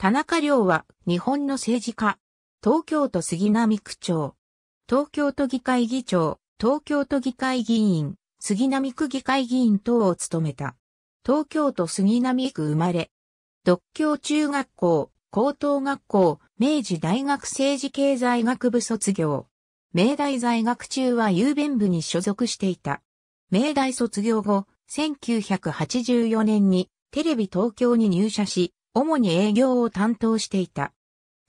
田中良は日本の政治家、東京都杉並区長、東京都議会議長、東京都議会議員、杉並区議会議員等を務めた。東京都杉並区生まれ。独協中学校、高等学校、明治大学政治経済学部卒業。明大在学中は郵便部に所属していた。明大卒業後、1984年にテレビ東京に入社し、主に営業を担当していた。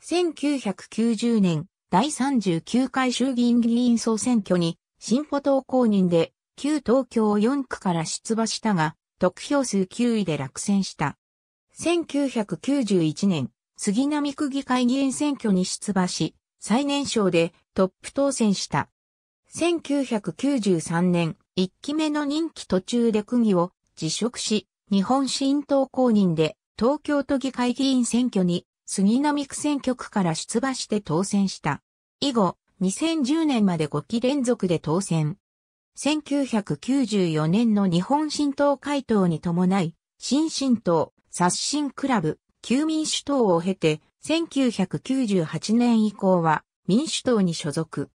1990年、第39回衆議院議員総選挙に、進歩党公認で、旧東京4区から出馬したが、得票数9位で落選した。1991年、杉並区議会議員選挙に出馬し、最年少でトップ当選した。1993年、1期目の任期途中で区議を辞職し、日本新党公認で東京都議会議員選挙に杉並区選挙区から出馬して当選した。以後、2010年まで5期連続で当選。1994年の日本新党回答に伴い、新新党、刷新クラブ、旧民主党を経て、1998年以降は民主党に所属。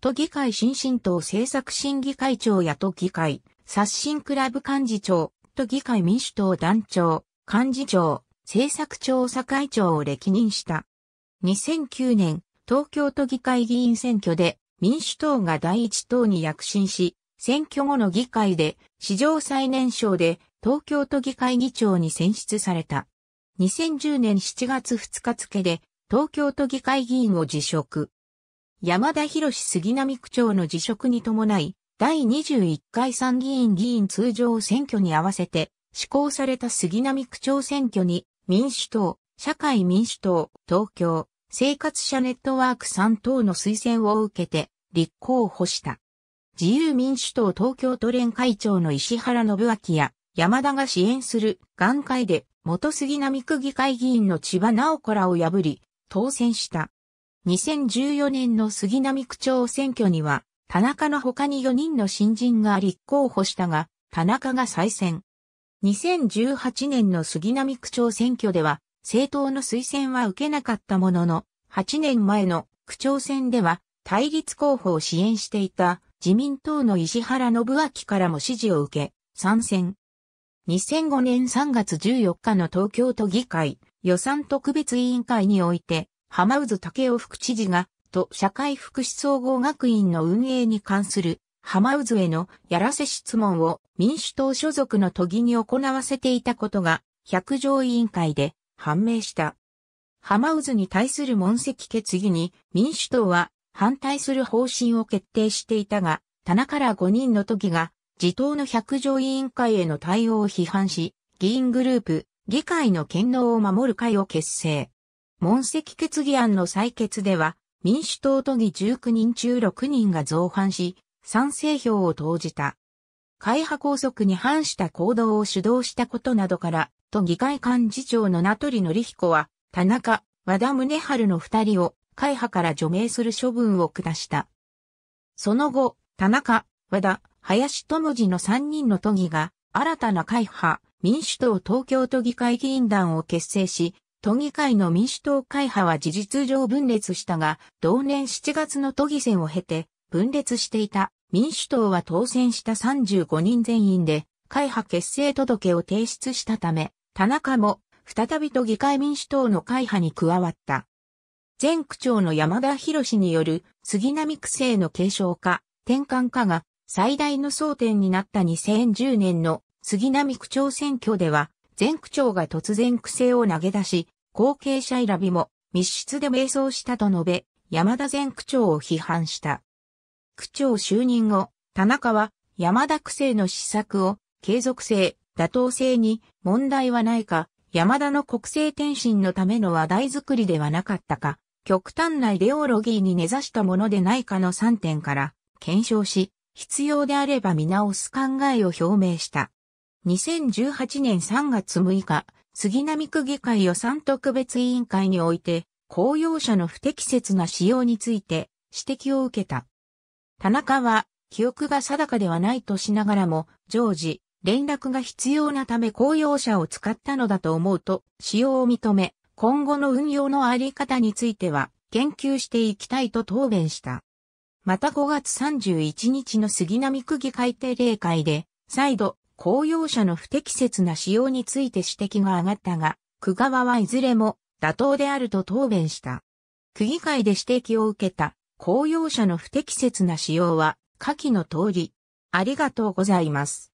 都議会新進党政策審議会長や都議会、刷新クラブ幹事長、都議会民主党団長、幹事長、政策調査会長を歴任した。2009年、東京都議会議員選挙で民主党が第一党に躍進し、選挙後の議会で史上最年少で東京都議会議長に選出された。2010年7月2日付で東京都議会議員を辞職。山田博杉並区長の辞職に伴い、第21回参議院議員通常選挙に合わせて施行された杉並区長選挙に、民主党、社会民主党、東京、生活者ネットワーク3党の推薦を受けて、立候補した。自由民主党東京都連会長の石原信明や、山田が支援する眼科医で、元杉並区議会議員の千葉直子らを破り、当選した。2014年の杉並区長選挙には、田中の他に4人の新人が立候補したが、田中が再選。2018年の杉並区長選挙では、政党の推薦は受けなかったものの、8年前の区長選では、対立候補を支援していた自民党の石原信明からも支持を受け、参戦。2005年3月14日の東京都議会予算特別委員会において、浜渦武雄副知事が、都社会福祉総合学院の運営に関するハマウズへのやらせ質問を民主党所属の都議に行わせていたことが、百条委員会で判明した。ハマウズに対する問責決議に民主党は反対する方針を決定していたが、棚から5人の都議が自党の百条委員会への対応を批判し、議員グループ、議会の権能を守る会を結成。問責決議案の採決では、民主党都議19人中6人が造反し、賛成票を投じた。会派拘束に反した行動を主導したことなどから、都議会幹事長の名取則彦は、田中、和田宗春の二人を、会派から除名する処分を下した。その後、田中、和田、林智次の三人の都議が、新たな会派、民主党東京都議会議員団を結成し、都議会の民主党会派は事実上分裂したが、同年7月の都議選を経て、分裂していた。民主党は当選した35人全員で、会派結成届を提出したため、田中も再び都議会民主党の会派に加わった。前区長の山田博士による杉並区政の継承化、転換化が最大の争点になった2010年の杉並区長選挙では、前区長が突然区政を投げ出し、後継者選びも密室で迷走したと述べ、山田前区長を批判した。区長就任後、田中は山田区政の施策を継続性、妥当性に問題はないか、山田の国政転身のための話題作りではなかったか、極端なイデオロギーに根ざしたものでないかの3点から検証し、必要であれば見直す考えを表明した。2018年3月6日、杉並区議会予算特別委員会において、公用車の不適切な使用について指摘を受けた。田中は、記憶が定かではないとしながらも、常時、連絡が必要なため公用車を使ったのだと思うと、使用を認め、今後の運用のあり方については、研究していきたいと答弁した。また5月31日の杉並区議会定例会で、再度、公用車の不適切な使用について指摘が上がったが、区側はいずれも妥当であると答弁した。区議会で指摘を受けた公用車の不適切な使用は下記の通り。ありがとうございます。